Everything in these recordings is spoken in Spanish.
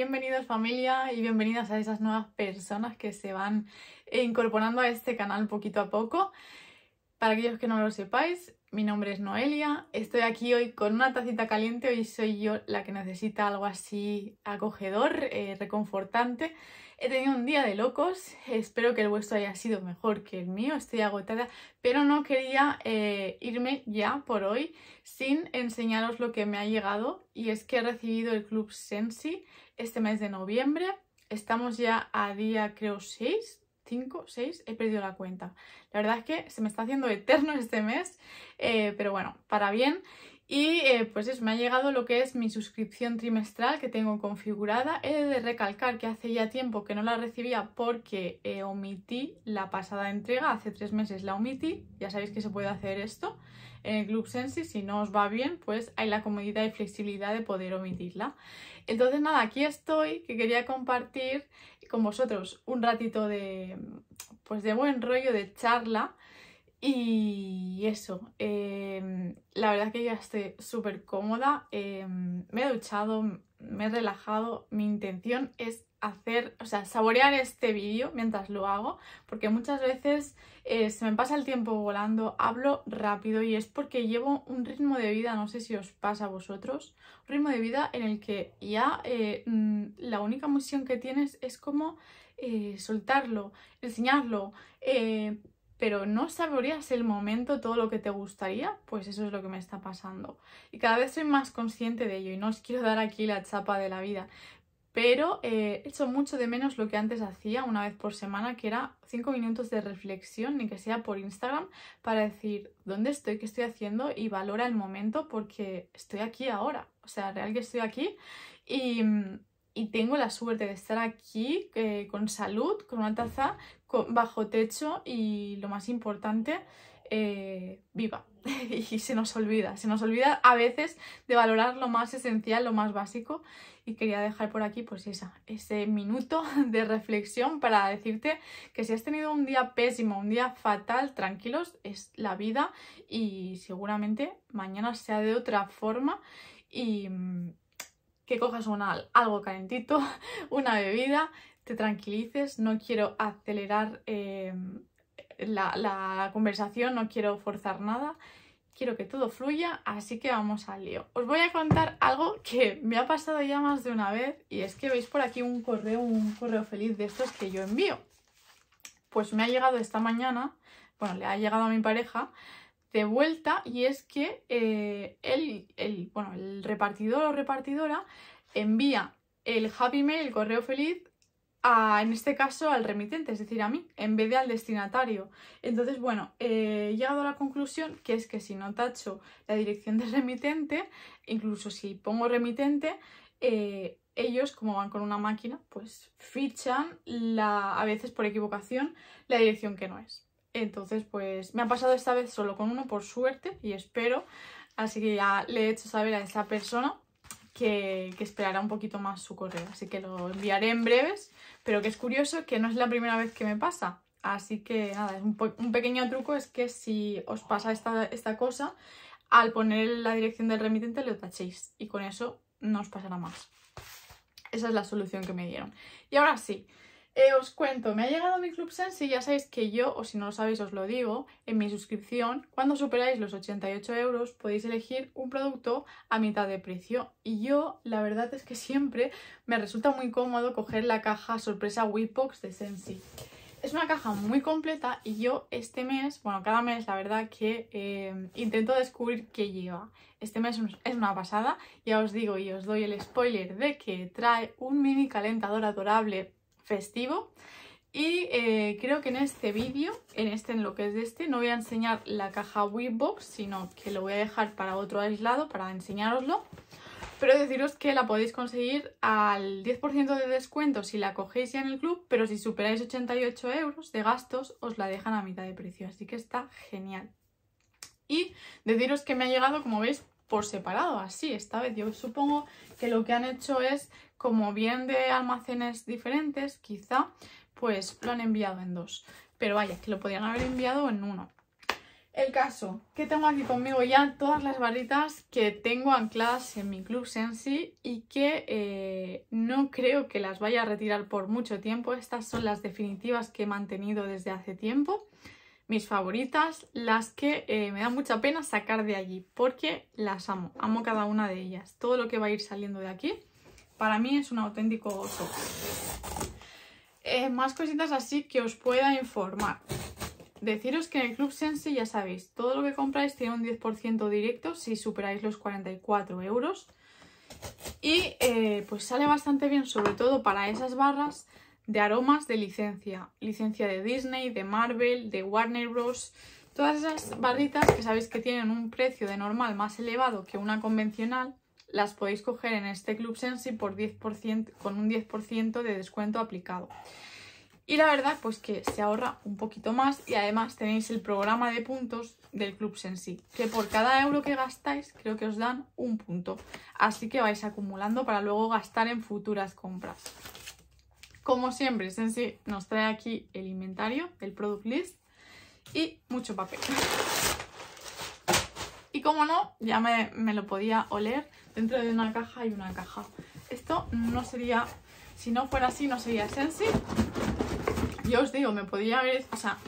Bienvenidos familia y bienvenidas a esas nuevas personas que se van incorporando a este canal poquito a poco. Para aquellos que no lo sepáis, mi nombre es Noelia, estoy aquí hoy con una tacita caliente, hoy soy yo la que necesita algo así acogedor, eh, reconfortante. He tenido un día de locos, espero que el vuestro haya sido mejor que el mío, estoy agotada, pero no quería eh, irme ya por hoy sin enseñaros lo que me ha llegado y es que he recibido el Club Sensi este mes de noviembre, estamos ya a día creo 6 5, 6, he perdido la cuenta. La verdad es que se me está haciendo eterno este mes, eh, pero bueno, para bien. Y eh, pues eso, me ha llegado lo que es mi suscripción trimestral que tengo configurada. He de recalcar que hace ya tiempo que no la recibía porque eh, omití la pasada entrega, hace tres meses la omití. Ya sabéis que se puede hacer esto en el Club Sensi. Si no os va bien, pues hay la comodidad y flexibilidad de poder omitirla. Entonces nada, aquí estoy, que quería compartir con vosotros un ratito de, pues de buen rollo, de charla. Y eso, em, la verdad que ya estoy súper cómoda, em, me he duchado, me he relajado, mi intención es hacer, o sea, saborear este vídeo mientras lo hago, porque muchas veces eh, se me pasa el tiempo volando, hablo rápido y es porque llevo un ritmo de vida, no sé si os pasa a vosotros, un ritmo de vida en el que ya eh, mm, la única misión que tienes es como eh, soltarlo, enseñarlo, pero no saboreas el momento todo lo que te gustaría, pues eso es lo que me está pasando. Y cada vez soy más consciente de ello y no os quiero dar aquí la chapa de la vida, pero he eh, hecho mucho de menos lo que antes hacía una vez por semana, que era cinco minutos de reflexión, ni que sea por Instagram, para decir dónde estoy, qué estoy haciendo y valora el momento porque estoy aquí ahora. O sea, real que estoy aquí y, tengo la suerte de estar aquí eh, con salud, con una taza, con, bajo techo y lo más importante, eh, viva. y se nos olvida, se nos olvida a veces de valorar lo más esencial, lo más básico. Y quería dejar por aquí pues esa, ese minuto de reflexión para decirte que si has tenido un día pésimo, un día fatal, tranquilos, es la vida y seguramente mañana sea de otra forma y mm, que cojas algo calentito, una bebida, te tranquilices, no quiero acelerar eh, la, la conversación, no quiero forzar nada quiero que todo fluya, así que vamos al lío. Os voy a contar algo que me ha pasado ya más de una vez y es que veis por aquí un correo, un correo feliz de estos que yo envío. Pues me ha llegado esta mañana, bueno, le ha llegado a mi pareja de vuelta y es que el, eh, el, bueno, el repartidor o repartidora envía el happy mail, el correo feliz, en este caso al remitente, es decir, a mí, en vez de al destinatario. Entonces, bueno, eh, he llegado a la conclusión que es que si no tacho la dirección del remitente, incluso si pongo remitente, eh, ellos, como van con una máquina, pues fichan la, a veces por equivocación la dirección que no es. Entonces, pues me ha pasado esta vez solo con uno, por suerte, y espero. Así que ya le he hecho saber a esa persona que esperará un poquito más su correo. Así que lo enviaré en breves pero que es curioso que no es la primera vez que me pasa. Así que nada, un, pequeño truco es que si os pasa esta, esta cosa, al poner la dirección del remitente lo tachéis y con eso no os pasará más. Esa es la solución que me dieron. Y ahora sí, eh, os cuento, me ha llegado mi Club Sensi, ya sabéis que yo, o si no lo sabéis os lo digo, en mi suscripción, cuando superáis los 88 euros podéis elegir un producto a mitad de precio. Y yo, la verdad es que siempre me resulta muy cómodo coger la caja sorpresa Whipbox de Sensi. Es una caja muy completa y yo este mes, bueno, cada mes la verdad que eh, intento descubrir qué lleva. Este mes es una pasada, ya os digo y os doy el spoiler de que trae un mini calentador adorable festivo. Y eh, creo que en este vídeo, en este, en lo que es de este, no voy a enseñar la caja Weebox, sino que lo voy a dejar para otro aislado para enseñároslo. Pero deciros que la podéis conseguir al 10% de descuento si la cogéis ya en el club, pero si superáis 88 euros de gastos, os la dejan a mitad de precio. Así que está genial. Y deciros que me ha llegado, como veis, por separado, así esta vez. Yo supongo que lo que han hecho es, como bien de almacenes diferentes, quizá, pues lo han enviado en dos. Pero vaya, que lo podrían haber enviado en uno. El caso, que tengo aquí conmigo ya todas las barritas que tengo ancladas en mi Club Sensi y que eh, no creo que las vaya a retirar por mucho tiempo. Estas son las definitivas que he mantenido desde hace tiempo mis favoritas, las que eh, me da mucha pena sacar de allí, porque las amo, amo cada una de ellas. Todo lo que va a ir saliendo de aquí, para mí es un auténtico gozo. Eh, más cositas así que os pueda informar. Deciros que en el Club Sense ya sabéis, todo lo que compráis tiene un 10% directo si superáis los 44 euros. Y eh, pues sale bastante bien, sobre todo para esas barras de aromas de licencia. Licencia de Disney, de Marvel, de Warner Bros. Todas esas barritas que sabéis que tienen un precio de normal más elevado que una convencional, las podéis coger en este Club Sensi por 10%, con un 10% de descuento aplicado. Y la verdad, pues que se ahorra un poquito más y además tenéis el programa de puntos del Club Sensi, que por cada euro que gastáis creo que os dan un punto. Así que vais acumulando para luego gastar en futuras compras. Como siempre, Sensi nos trae aquí el inventario, el product list y mucho papel. Y como no, ya me, me lo podía oler. Dentro de una caja y una caja. Esto no sería, si no fuera así, no sería Sensi. Yo os digo, me podía haber, o sea,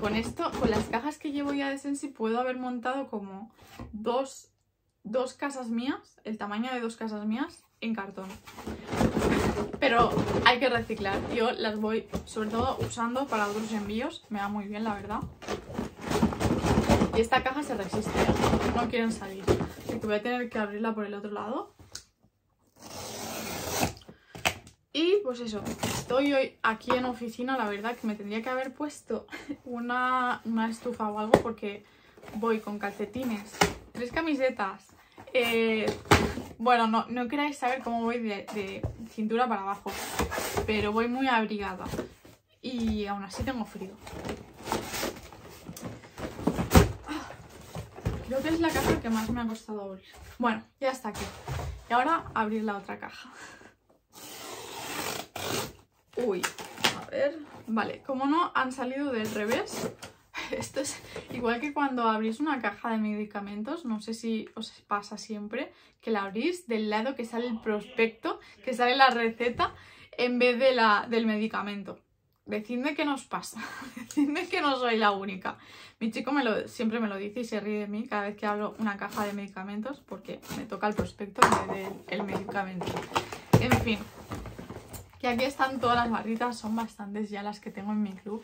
con esto, con las cajas que llevo ya de Sensi, puedo haber montado como dos, dos casas mías, el tamaño de dos casas mías, en cartón. Pero hay que reciclar. Yo las voy sobre todo usando para otros envíos. Me va muy bien, la verdad. Y esta caja se resiste. ¿eh? No quieren salir. Así que voy a tener que abrirla por el otro lado. Y pues eso, estoy hoy aquí en oficina, la verdad que me tendría que haber puesto una, una estufa o algo porque voy con calcetines, tres camisetas, eh, bueno, no, queráis saber cómo voy de, de, cintura para abajo, pero voy muy abrigada y aún así tengo frío. Ah, creo que es la caja que más me ha costado abrir. Bueno, ya está aquí. Y ahora abrir la otra caja. Uy, a ver. Vale, como no han salido del revés, esto es igual que cuando abrís una caja de medicamentos, no sé si os pasa siempre, que la abrís del lado que sale el prospecto, que sale la receta, en vez de la, del medicamento. Decidme qué nos pasa, decidme que no soy la única. Mi chico me lo, siempre me lo dice y se ríe de mí cada vez que abro una caja de medicamentos porque me toca el prospecto en vez del medicamento. En fin, que aquí están todas las barritas, son bastantes ya las que tengo en mi club.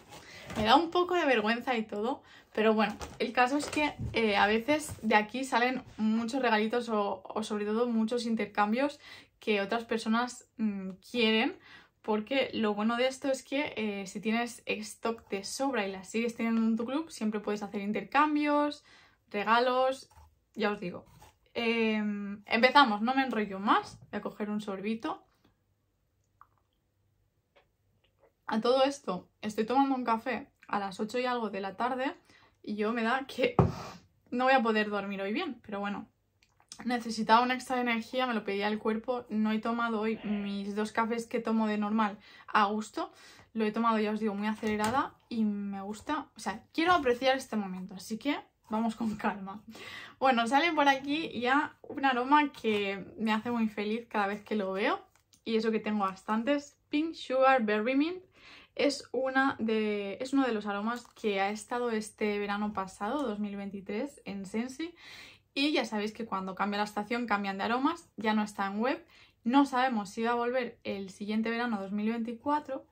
Me da un poco de vergüenza y todo, pero bueno, el caso es que eh, a veces de aquí salen muchos regalitos o, sobre todo muchos intercambios que otras personas mm, quieren porque lo bueno de esto es que eh, si tienes stock de sobra y las sigues teniendo en tu club, siempre puedes hacer intercambios, regalos, ya os digo. Em, empezamos, no me enrollo más, voy a coger un sorbito. A todo esto, estoy tomando un café a las 8 y algo de la tarde y yo me da que no voy a poder dormir hoy bien, pero bueno. Necesitaba una extra de energía, me lo pedía el cuerpo, no he tomado hoy mis dos cafés que tomo de normal a gusto, lo he tomado, ya os digo, muy acelerada y me gusta, o sea, quiero apreciar este momento, así que vamos con calma. Bueno, sale por aquí ya un aroma que me hace muy feliz cada vez que lo veo. Y eso que tengo bastantes. Pink Sugar Berry Mint. Es, una de, es uno de los aromas que ha estado este verano pasado, 2023, en Sensi. Y ya sabéis que cuando cambia la estación cambian de aromas, ya no está en web. No sabemos si va a volver el siguiente verano 2024,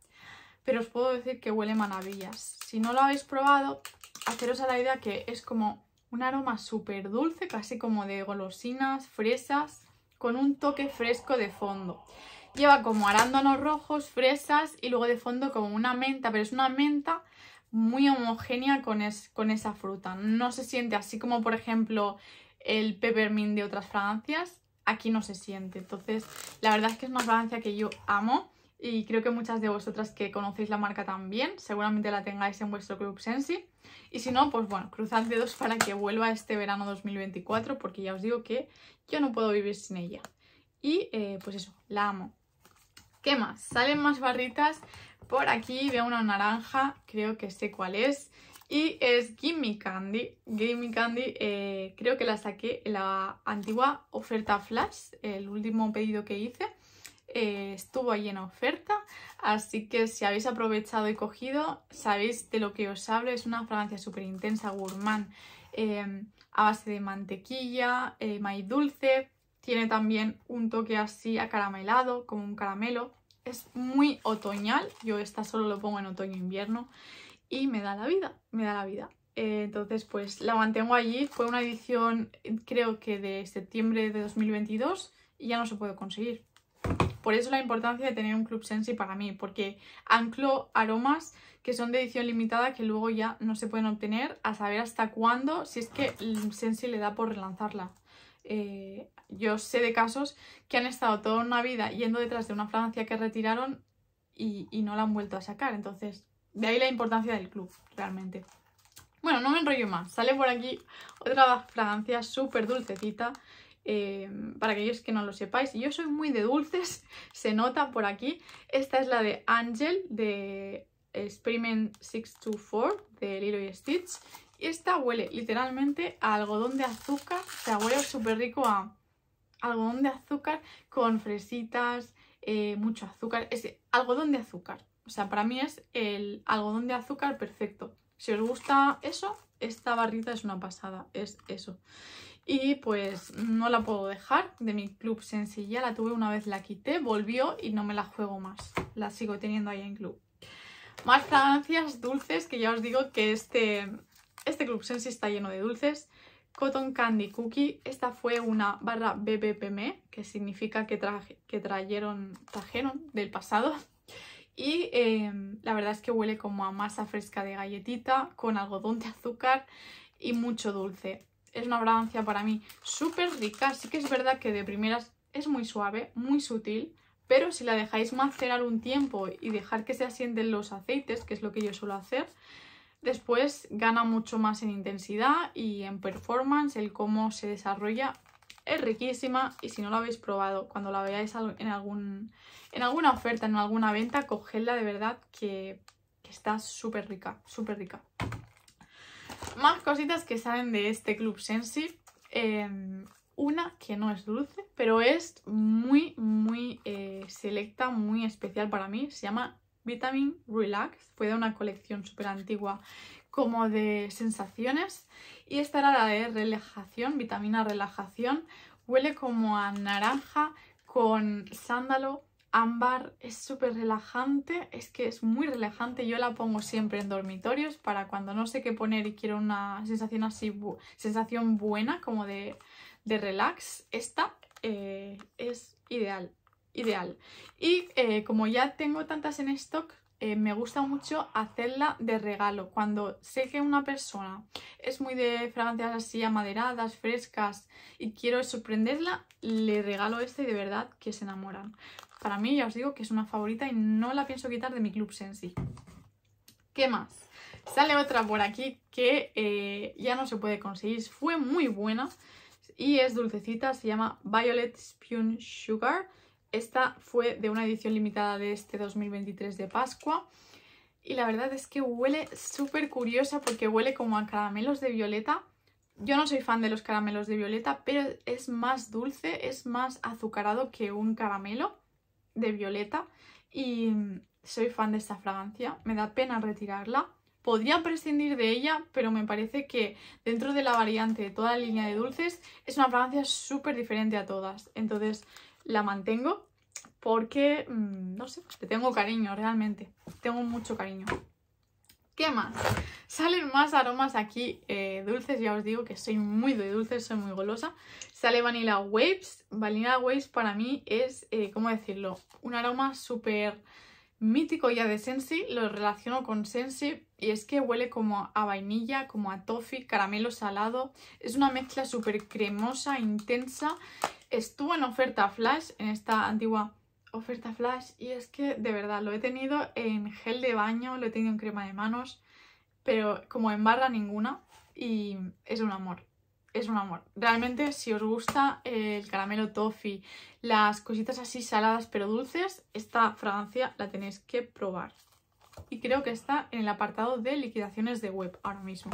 pero os puedo decir que huele maravillas. Si no lo habéis probado, haceros a la idea que es como un aroma súper dulce, casi como de golosinas, fresas, con un toque fresco de fondo. Lleva como arándanos rojos, fresas y luego de fondo como una menta, pero es una menta muy homogénea con, con esa fruta. No se siente así como por ejemplo el peppermint de otras fragancias, aquí no se siente. Entonces la verdad es que es una fragancia que yo amo y creo que muchas de vosotras que conocéis la marca también, seguramente la tengáis en vuestro Club Sensi. Y si no, pues bueno, cruzad dedos para que vuelva este verano 2024, porque ya os digo que yo no puedo vivir sin ella. Y eh, pues eso, la amo. ¿Qué más? Salen más barritas. Por aquí veo una naranja, creo que sé cuál es. Y es Gimme Candy. Gimme Candy eh, creo que la saqué en la antigua oferta flash, el último pedido que hice. Eh, estuvo ahí en oferta, así que si habéis aprovechado y cogido, sabéis de lo que os hablo, es una fragancia súper intensa, gourmand, em, a base de mantequilla, eh, maíz dulce, tiene también un toque así acaramelado, como un caramelo, es muy otoñal, yo esta solo lo pongo en otoño-invierno e y me da la vida, me da la vida. Eh, entonces pues la mantengo allí, fue una edición creo que de septiembre de 2022 y ya no se puede conseguir, por eso la importancia de tener un Club Sensi para mí, porque anclo aromas que son de edición limitada que luego ya no se pueden obtener, a saber hasta cuándo, si es que Sensi le da por relanzarla. Eh, yo sé de casos que han estado toda una vida yendo detrás de una fragancia que retiraron y, y no la han vuelto a sacar. Entonces, de ahí la importancia del club, realmente. Bueno, no me enrollo más. Sale por aquí otra fragancia súper dulcecita Em, para aquellos que no lo sepáis. Yo soy muy de dulces, se nota por aquí. Esta es la de Angel, de Experiment 624, de Lilo y Stitch. Y esta huele literalmente a algodón de azúcar, o sea, huele súper rico a algodón de azúcar con fresitas, eh, mucho azúcar, es algodón de azúcar. O sea, para mí es el algodón de azúcar perfecto. Si os gusta eso, esta barrita es una pasada, es eso y pues no la puedo dejar de mi club sencilla. La tuve una vez, la quité, volvió y no me la juego más. La sigo teniendo ahí en club. Más fragancias dulces, que ya os digo que este, este club sensi está lleno de dulces. Cotton Candy Cookie, esta fue una barra BBPM, que significa que, traje, que trajeron, trajeron del pasado. Y em, la verdad es que huele como a masa fresca de galletita, con algodón de azúcar y mucho dulce es una abrancia para mí súper rica. Sí que es verdad que de primeras es muy suave, muy sutil, pero si la dejáis macerar un tiempo y dejar que se asienten los aceites, que es lo que yo suelo hacer, después gana mucho más en intensidad y en performance, el cómo se desarrolla es riquísima y si no la habéis probado, cuando la veáis en, algún, en alguna oferta, en alguna venta, cogedla de verdad que está súper rica, súper rica. Más cositas que salen de este Club Sensi. Em, una que no es dulce, pero es muy, muy eh, selecta, muy especial para mí. Se llama Vitamin Relax. Fue de una colección súper antigua como de sensaciones. Y esta era la de relajación, vitamina relajación. Huele como a naranja con sándalo, ámbar es súper relajante, es que es muy relajante, yo la pongo siempre en dormitorios para cuando no sé qué poner y quiero una sensación así, sensación buena como de, de relax, esta eh, es ideal, ideal. Y eh, como ya tengo tantas en stock, eh, me gusta mucho hacerla de regalo. Cuando sé que una persona es muy de fragancias así amaderadas, frescas y quiero sorprenderla, le regalo esta y de verdad que se enamoran. Para mí ya os digo que es una favorita y no la pienso quitar de mi club Sensi. ¿Qué más? Sale otra por aquí que eh, ya no se puede conseguir. Fue muy buena y es dulcecita, se llama Violet Spoon Sugar esta fue de una edición limitada de este 2023 de Pascua. Y la verdad es que huele súper curiosa porque huele como a caramelos de violeta. Yo no soy fan de los caramelos de violeta, pero es más dulce, es más azucarado que un caramelo de violeta. Y soy fan de esta fragancia. Me da pena retirarla. Podría prescindir de ella, pero me parece que dentro de la variante de toda la línea de dulces es una fragancia súper diferente a todas. Entonces la mantengo porque, mm, no sé, le tengo cariño realmente, tengo mucho cariño. ¿Qué más? Salen más aromas aquí eh, dulces, ya os digo que soy muy de dulces, soy muy golosa. Sale Vanilla Waves. Vanilla Waves para mí es, eh, ¿cómo decirlo? Un aroma súper mítico ya de Sensi, lo relaciono con Sensi y es que huele como a vainilla, como a toffee, caramelo salado. Es una mezcla súper cremosa, intensa. Estuvo en oferta flash, en esta antigua oferta flash y es que de verdad lo he tenido en gel de baño, lo he tenido en crema de manos, pero como en barra ninguna y es un amor es un amor. Realmente, si os gusta el caramelo toffee, las cositas así saladas pero dulces, esta fragancia la tenéis que probar. Y creo que está en el apartado de liquidaciones de web ahora mismo.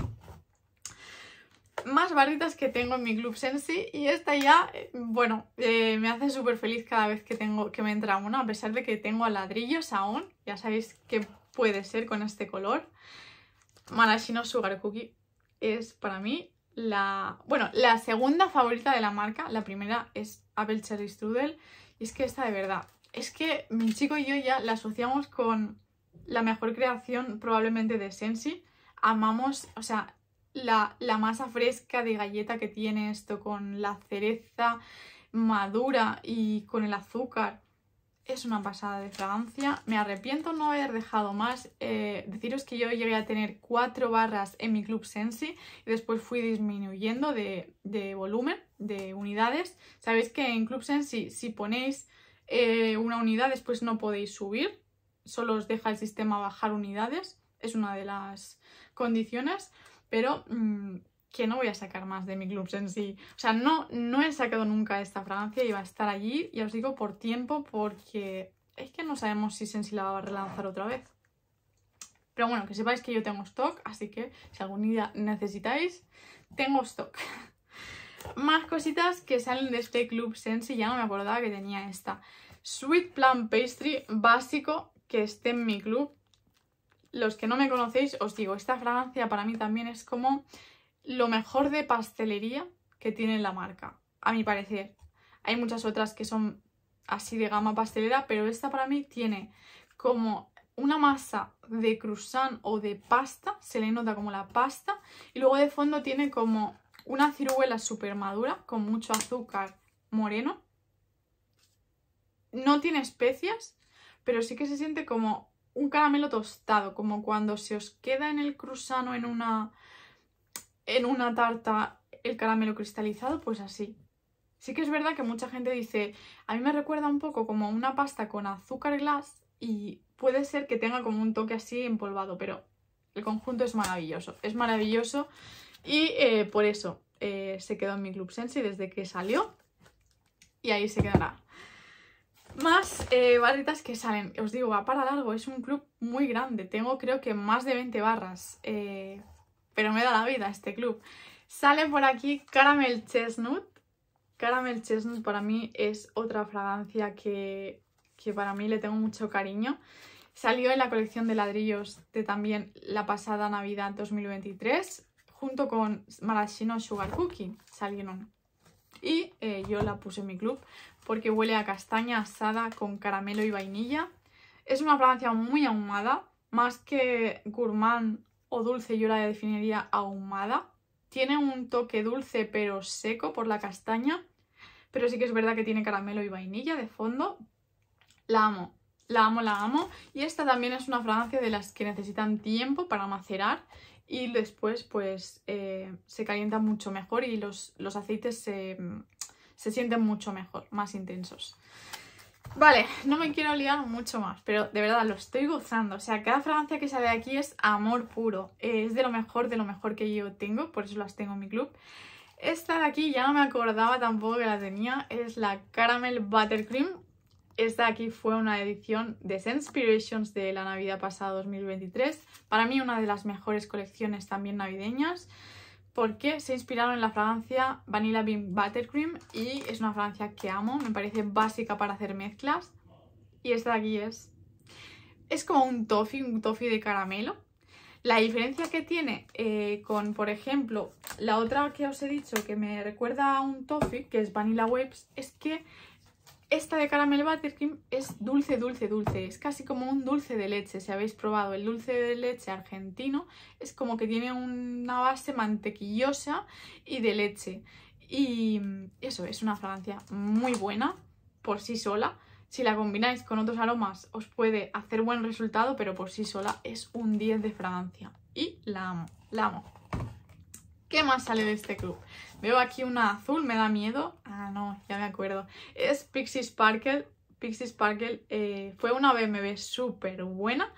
Más barritas que tengo en mi Club Sensi y esta ya, eh, bueno, eh, me hace súper feliz cada vez que, tengo, que me entra una, a pesar de que tengo ladrillos aún, ya sabéis que puede ser con este color. Malachino Sugar Cookie es para mí la, bueno, la segunda favorita de la marca. La primera es Apple Cherry Strudel. Y es que esta de verdad, es que mi chico y yo ya la asociamos con la mejor creación probablemente de Sensi. Amamos, o sea, la, la masa fresca de galleta que tiene esto con la cereza madura y con el azúcar es una pasada de fragancia. Me arrepiento no haber dejado más. Eh, deciros que yo llegué a tener cuatro barras en mi Club Sensi y después fui disminuyendo de, volumen, de unidades. Sabéis que en Club Sensi si ponéis eh, una unidad después no podéis subir, solo os deja el sistema bajar unidades. Es una de las condiciones, pero mm, que no voy a sacar más de mi club Sensi. O sea, no, no he sacado nunca esta fragancia y va a estar allí, ya os digo, por tiempo, porque es que no sabemos si Sensi la va a relanzar otra vez. Pero bueno, que sepáis que yo tengo stock, así que si algún día necesitáis, tengo stock. Más cositas que salen de este Club Sensi, ya no me acordaba que tenía esta. Sweet Plum Pastry básico que esté en mi club. Los que no me conocéis, os digo, esta fragancia para mí también es como lo mejor de pastelería que tiene la marca, a mi parecer. Hay muchas otras que son así de gama pastelera, pero esta para mí tiene como una masa de cruzán o de pasta, se le nota como la pasta, y luego de fondo tiene como una ciruela super madura con mucho azúcar moreno. No tiene especias, pero sí que se siente como un caramelo tostado, como cuando se os queda en el o en una en una tarta el caramelo cristalizado, pues así. Sí que es verdad que mucha gente dice, a mí me recuerda un poco como una pasta con azúcar glass y puede ser que tenga como un toque así empolvado, pero el conjunto es maravilloso, es maravilloso y eh, por eso eh, se quedó en mi Club Sensi desde que salió y ahí se quedará. Más eh, barritas que salen, os digo, va para largo, es un club muy grande, tengo creo que más de 20 barras pero me da la vida este club. Sale por aquí Caramel Chestnut. Caramel Chestnut para mí es otra fragancia que, para mí le tengo mucho cariño. Salió en la colección de ladrillos de también la pasada Navidad 2023 junto con Maraschino Sugar Cookie salieron. Y eh, yo la puse en mi club porque huele a castaña asada con caramelo y vainilla. Es una fragancia muy ahumada, más que gourmand o dulce, yo la definiría ahumada. Tiene un toque dulce pero seco por la castaña, pero sí que es verdad que tiene caramelo y vainilla de fondo. La amo, la amo, la amo. Y esta también es una fragancia de las que necesitan tiempo para macerar y después pues eh, se calienta mucho mejor y los, los aceites se, se sienten mucho mejor, más intensos. Vale, no me quiero liar mucho más, pero de verdad lo estoy gozando. O sea, cada fragancia que sale de aquí es amor puro. Eh, es de lo mejor, de lo mejor que yo tengo, por eso las tengo en mi club. Esta de aquí ya no me acordaba tampoco que la tenía, es la Caramel Buttercream. Esta de aquí fue una edición de Senspirations de la Navidad pasada 2023. Para mí una de las mejores colecciones también navideñas porque se inspiraron en la fragancia Vanilla Bean Buttercream y es una fragancia que amo, me parece básica para hacer mezclas. Y esta de aquí es... Es como un toffee, un toffee de caramelo. La diferencia que tiene eh, con, por ejemplo, la otra que os he dicho que me recuerda a un toffee, que es Vanilla Waves, es que esta de caramel buttercream es dulce, dulce, dulce. Es casi como un dulce de leche. Si habéis probado el dulce de leche argentino, es como que tiene una base mantequillosa y de leche. Y eso, es una fragancia muy buena por sí sola. Si la combináis con otros aromas os puede hacer buen resultado, pero por sí sola es un 10 de fragancia. Y la amo, la amo. ¿Qué más sale de este club? Veo aquí una azul, me da miedo. Ah, no, ya me acuerdo. Es Pixie Sparkle. Pixie Sparkle eh, fue una BMW súper buena.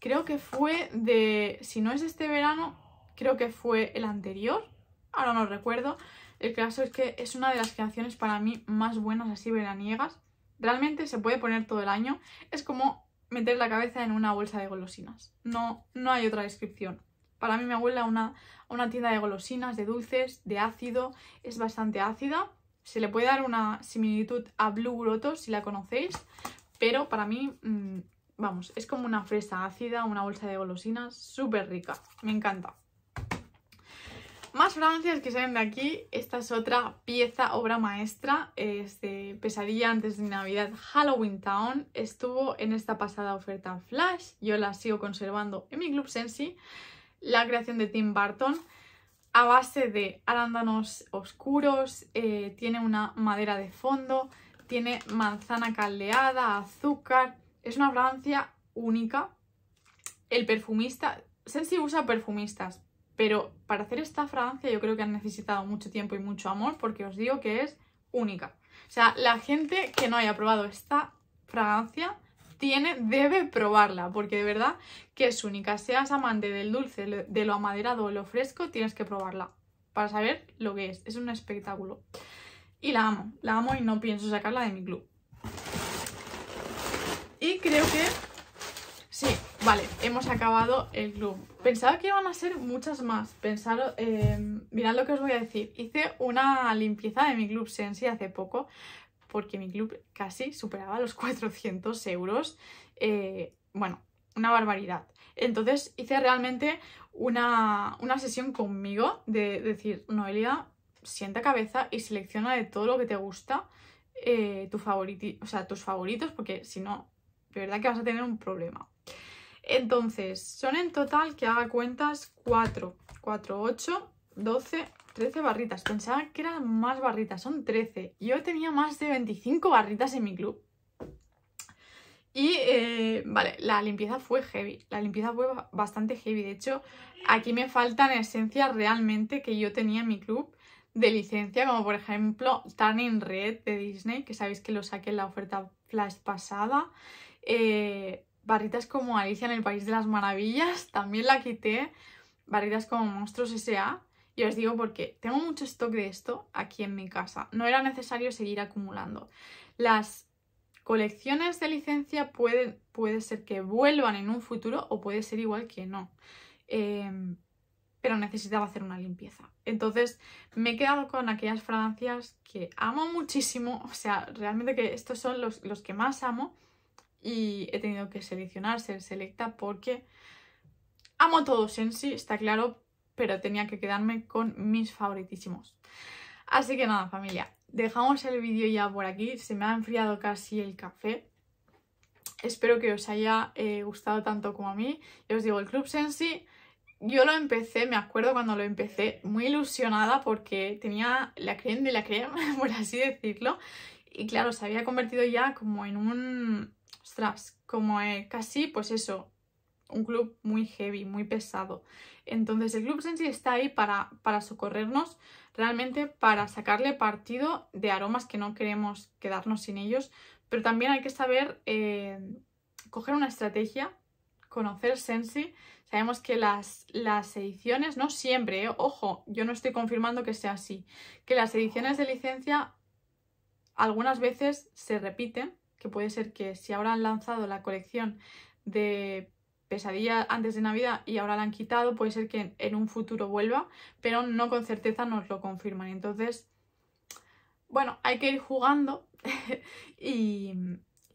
Creo que fue de... Si no es este verano, creo que fue el anterior. Ahora no recuerdo. El caso es que es una de las creaciones para mí más buenas así veraniegas. Realmente se puede poner todo el año. Es como meter la cabeza en una bolsa de golosinas. No, no hay otra descripción. Para mí me abuela una una tienda de golosinas, de dulces, de ácido, es bastante ácida. Se le puede dar una similitud a Blue Grotto, si la conocéis, pero para mí, mm, vamos, es como una fresa ácida, una bolsa de golosinas, súper rica, me encanta. Más fragancias que salen de aquí, esta es otra pieza, obra maestra, es de Pesadilla antes de Navidad, Halloween Town, estuvo en esta pasada oferta flash, yo la sigo conservando en mi Club Sensi, la creación de Tim Burton a base de arándanos oscuros, eh, tiene una madera de fondo, tiene manzana caldeada, azúcar, es una fragancia única. El perfumista, Sensi usa perfumistas, pero para hacer esta fragancia yo creo que han necesitado mucho tiempo y mucho amor porque os digo que es única. O sea, la gente que no haya probado esta fragancia tiene, debe probarla, porque de verdad que es única. Seas amante del dulce, de lo amaderado o lo fresco, tienes que probarla para saber lo que es. Es un espectáculo. Y la amo, la amo y no pienso sacarla de mi club. Y creo que... Sí, vale, hemos acabado el club. Pensaba que iban a ser muchas más. Pensar, eh, mirad lo que os voy a decir. Hice una limpieza de mi club Sensi hace poco, porque mi club casi superaba los 400 euros. Eh, bueno, una barbaridad. Entonces hice realmente una, sesión conmigo de, decir, Noelia, sienta cabeza y selecciona de todo lo que te gusta eh, tu o sea, tus favoritos, porque si no, de verdad que vas a tener un problema. Entonces, son en total que haga cuentas 4, 4, 8, 12, 13 barritas. Pensaba que eran más barritas, son 13. Yo tenía más de 25 barritas en mi club. Y, eh, vale, la limpieza fue heavy. La limpieza fue bastante heavy. De hecho, aquí me faltan esencias realmente que yo tenía en mi club de licencia, como por ejemplo Turning Red de Disney, que sabéis que lo saqué en la oferta flash pasada. Eh, barritas como Alicia en el País de las Maravillas, también la quité. Barritas como Monstruos S.A. Y os digo porque tengo mucho stock de esto aquí en mi casa. No era necesario seguir acumulando. Las colecciones de licencia pueden, puede ser que vuelvan en un futuro o puede ser igual que no. Em, pero necesitaba hacer una limpieza. Entonces me he quedado con aquellas fragancias que amo muchísimo, o sea, realmente que estos son los, los que más amo y he tenido que seleccionar, ser selecta porque amo todos en sí, está claro, pero tenía que quedarme con mis favoritísimos. Así que nada, familia, dejamos el vídeo ya por aquí. Se me ha enfriado casi el café. Espero que os haya eh, gustado tanto como a mí. Ya os digo, el Club Sensi, yo lo empecé, me acuerdo cuando lo empecé, muy ilusionada porque tenía la creme de la crema, por así decirlo. Y claro, se había convertido ya como en un... Ostras, como eh, casi, pues eso, un club muy heavy, muy pesado. Entonces el Club Sensi está ahí para, socorrernos, realmente para sacarle partido de aromas que no queremos quedarnos sin ellos, pero también hay que saber eh, coger una estrategia, conocer Sensi. Sabemos que las, las ediciones, no siempre, ¿eh? ojo, yo no estoy confirmando que sea así, que las ediciones de licencia algunas veces se repiten, que puede ser que si ahora han lanzado la colección de pesadilla antes de Navidad y ahora la han quitado, puede ser que en un futuro vuelva, pero no con certeza nos lo confirman. Entonces, bueno, hay que ir jugando y,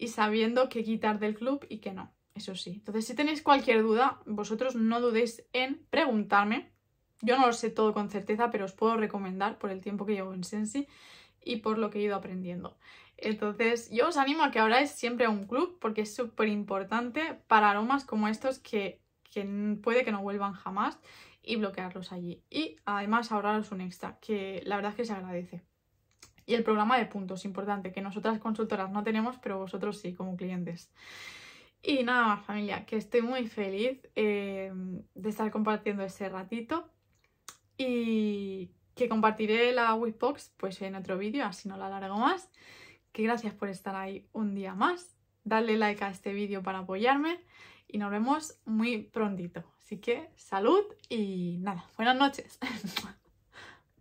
sabiendo qué quitar del club y qué no, eso sí. Entonces, si tenéis cualquier duda, vosotros no dudéis en preguntarme. Yo no lo sé todo con certeza, pero os puedo recomendar por el tiempo que llevo en Sensi y por lo que he ido aprendiendo. Entonces, yo os animo a que ahora es siempre un club porque es súper importante para aromas como estos que, puede que no vuelvan jamás y bloquearlos allí. Y además ahorraros un extra, que la verdad es que se agradece. Y el programa de puntos, importante, que nosotras consultoras no tenemos, pero vosotros sí, como clientes. Y nada más, familia, que estoy muy feliz em, de estar compartiendo ese ratito y que compartiré la Wishbox pues en otro vídeo, así no la alargo más que gracias por estar ahí un día más. Dale like a este vídeo para apoyarme y nos vemos muy prontito. Así que salud y nada, buenas noches.